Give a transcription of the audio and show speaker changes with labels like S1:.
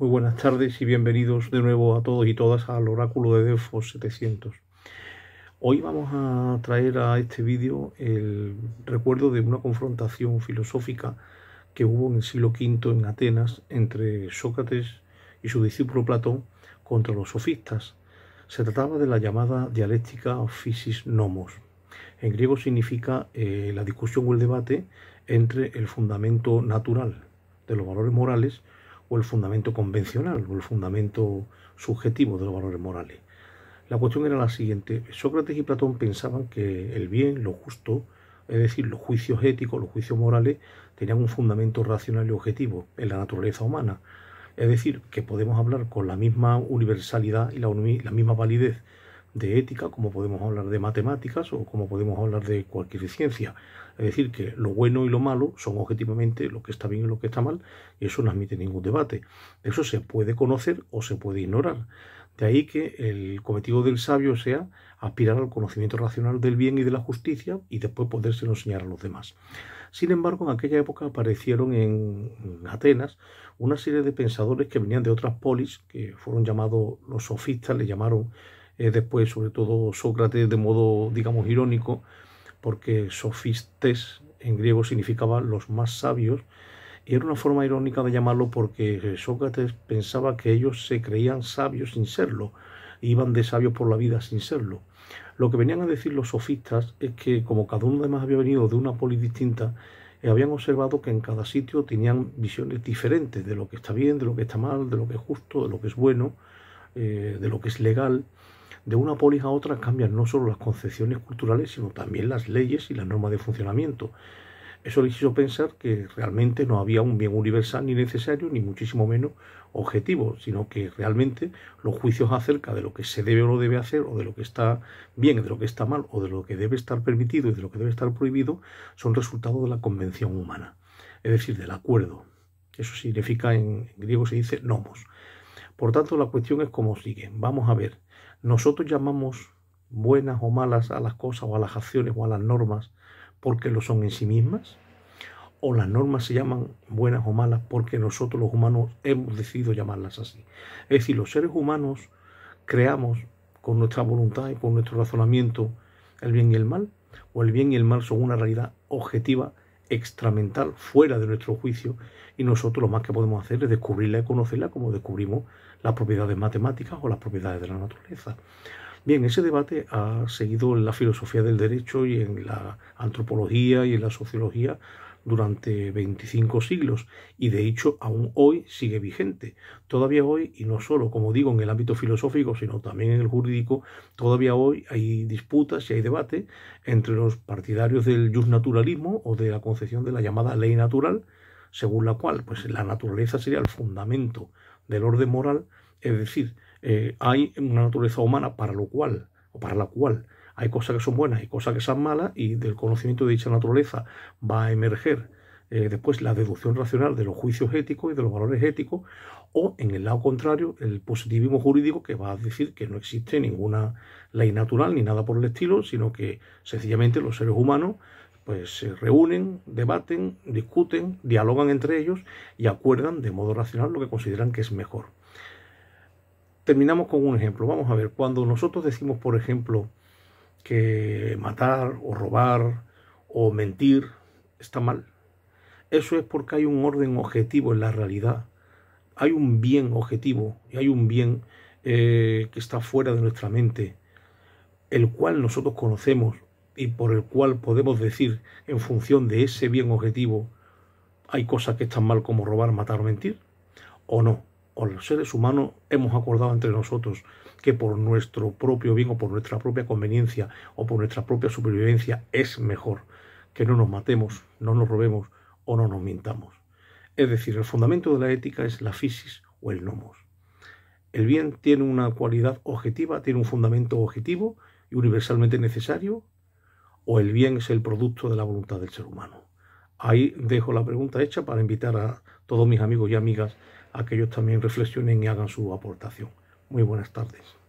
S1: Muy buenas tardes y bienvenidos de nuevo a todos y todas al oráculo de Delfos 700. Hoy vamos a traer a este vídeo el recuerdo de una confrontación filosófica que hubo en el siglo V en Atenas entre Sócrates y su discípulo Platón contra los sofistas. Se trataba de la llamada dialéctica physis nomos. En griego significa eh, la discusión o el debate entre el fundamento natural de los valores morales o el fundamento convencional o el fundamento subjetivo de los valores morales. La cuestión era la siguiente. Sócrates y Platón pensaban que el bien, lo justo, es decir, los juicios éticos, los juicios morales, tenían un fundamento racional y objetivo en la naturaleza humana. Es decir, que podemos hablar con la misma universalidad y la, la misma validez de ética, como podemos hablar de matemáticas o como podemos hablar de cualquier ciencia. Es decir, que lo bueno y lo malo son objetivamente lo que está bien y lo que está mal, y eso no admite ningún debate. Eso se puede conocer o se puede ignorar. De ahí que el cometido del sabio sea aspirar al conocimiento racional del bien y de la justicia y después podérselo enseñar a los demás. Sin embargo, en aquella época aparecieron en Atenas una serie de pensadores que venían de otras polis, que fueron llamados los sofistas, le llamaron eh, después, sobre todo Sócrates, de modo, digamos, irónico, porque sofistes en griego significaba los más sabios, y era una forma irónica de llamarlo porque Sócrates pensaba que ellos se creían sabios sin serlo, iban de sabios por la vida sin serlo. Lo que venían a decir los sofistas es que, como cada uno de más había venido de una polis distinta, eh, habían observado que en cada sitio tenían visiones diferentes de lo que está bien, de lo que está mal, de lo que es justo, de lo que es bueno, eh, de lo que es legal, de una polis a otra cambian no solo las concepciones culturales, sino también las leyes y las normas de funcionamiento. Eso le hizo pensar que realmente no había un bien universal ni necesario, ni muchísimo menos objetivo, sino que realmente los juicios acerca de lo que se debe o no debe hacer, o de lo que está bien, de lo que está mal, o de lo que debe estar permitido y de lo que debe estar prohibido, son resultado de la convención humana, es decir, del acuerdo. Eso significa en griego se dice nomos. Por tanto, la cuestión es como sigue. Vamos a ver. Nosotros llamamos buenas o malas a las cosas o a las acciones o a las normas porque lo son en sí mismas. O las normas se llaman buenas o malas porque nosotros los humanos hemos decidido llamarlas así. Es decir, los seres humanos creamos con nuestra voluntad y con nuestro razonamiento el bien y el mal, o el bien y el mal son una realidad objetiva extramental, fuera de nuestro juicio, y nosotros lo más que podemos hacer es descubrirla y conocerla como descubrimos las propiedades matemáticas o las propiedades de la naturaleza. Bien, ese debate ha seguido en la filosofía del derecho y en la antropología y en la sociología durante 25 siglos y de hecho aún hoy sigue vigente. Todavía hoy, y no solo, como digo, en el ámbito filosófico, sino también en el jurídico, todavía hoy hay disputas y hay debate entre los partidarios del justnaturalismo o de la concepción de la llamada ley natural, según la cual pues, la naturaleza sería el fundamento del orden moral, es decir, eh, hay una naturaleza humana para lo cual, o para la cual hay cosas que son buenas y cosas que son malas y del conocimiento de dicha naturaleza va a emerger eh, después la deducción racional de los juicios éticos y de los valores éticos o en el lado contrario el positivismo jurídico que va a decir que no existe ninguna ley natural ni nada por el estilo, sino que sencillamente los seres humanos pues se reúnen, debaten, discuten, dialogan entre ellos y acuerdan de modo racional lo que consideran que es mejor. Terminamos con un ejemplo. Vamos a ver, cuando nosotros decimos, por ejemplo, que matar o robar o mentir está mal. Eso es porque hay un orden objetivo en la realidad. Hay un bien objetivo y hay un bien eh, que está fuera de nuestra mente, el cual nosotros conocemos y por el cual podemos decir en función de ese bien objetivo hay cosas que están mal como robar, matar o mentir o no o los seres humanos hemos acordado entre nosotros que por nuestro propio bien o por nuestra propia conveniencia o por nuestra propia supervivencia es mejor que no nos matemos, no nos robemos o no nos mintamos. Es decir, el fundamento de la ética es la physis o el nomos. El bien tiene una cualidad objetiva, tiene un fundamento objetivo y universalmente necesario, o el bien es el producto de la voluntad del ser humano. Ahí dejo la pregunta hecha para invitar a todos mis amigos y amigas a que ellos también reflexionen y hagan su aportación. Muy buenas tardes.